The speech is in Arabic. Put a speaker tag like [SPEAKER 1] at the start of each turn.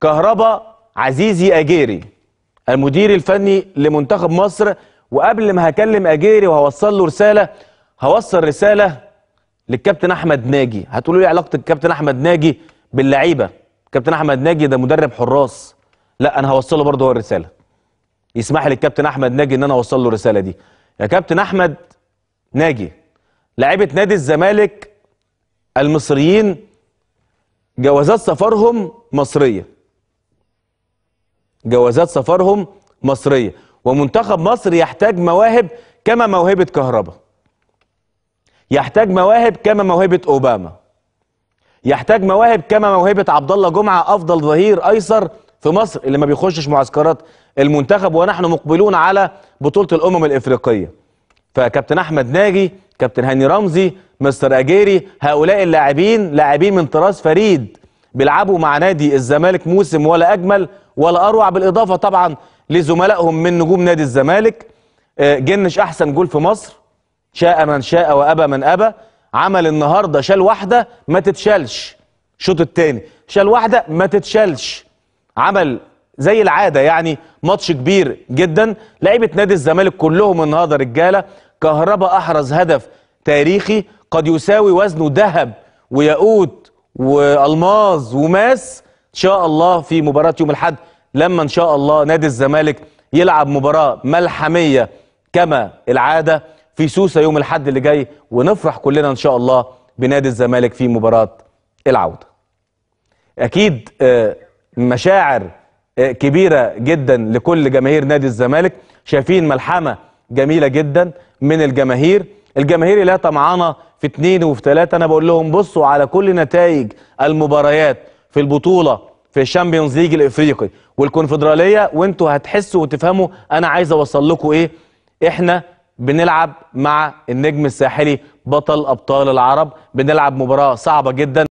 [SPEAKER 1] كهربا عزيزي اجيري المدير الفني لمنتخب مصر وقبل ما هكلم اجيري وهوصل له رساله هوصل رساله للكابتن احمد ناجي هتقولوا لي علاقه الكابتن احمد ناجي باللعيبه كابتن احمد ناجي ده مدرب حراس لا انا له برضه هو الرساله يسمح لي الكابتن احمد ناجي ان انا اوصل له الرساله دي يا كابتن احمد ناجي لعيبه نادي الزمالك المصريين جوازات سفرهم مصريه جوازات سفرهم مصرية ومنتخب مصر يحتاج مواهب كما موهبة كهربا يحتاج مواهب كما موهبة أوباما يحتاج مواهب كما موهبة عبد الله جمعة أفضل ظهير أيسر في مصر اللي ما بيخشش معسكرات المنتخب ونحن مقبلون على بطولة الأمم الإفريقية فكابتن أحمد ناجي كابتن هاني رمزي مستر أجيري هؤلاء اللاعبين لاعبين من طراز فريد بيلعبوا مع نادي الزمالك موسم ولا اجمل ولا اروع بالاضافه طبعا لزملائهم من نجوم نادي الزمالك آه، جنش احسن جول في مصر شاء من شاء وابى من ابى عمل النهارده شال واحده ما تتشالش الشوط الثاني شال واحده ما تتشالش عمل زي العاده يعني ماتش كبير جدا لعيبه نادي الزمالك كلهم النهارده رجاله كهربا احرز هدف تاريخي قد يساوي وزنه ذهب وياقوت والماظ وماس ان شاء الله في مباراه يوم الاحد لما ان شاء الله نادي الزمالك يلعب مباراه ملحميه كما العاده في سوسه يوم الاحد اللي جاي ونفرح كلنا ان شاء الله بنادي الزمالك في مباراه العوده. اكيد آه، مشاعر آه، كبيره جدا لكل جماهير نادي الزمالك شايفين ملحمه جميله جدا من الجماهير الجماهير اللي هي طمعانه في اثنين وفي ثلاثة أنا بقول لهم بصوا على كل نتائج المباريات في البطولة في الشامبيونز ليج الإفريقي والكونفدرالية وأنتوا هتحسوا وتفهموا أنا عايز أوصل لكم إيه إحنا بنلعب مع النجم الساحلي بطل أبطال العرب بنلعب مباراة صعبة جدا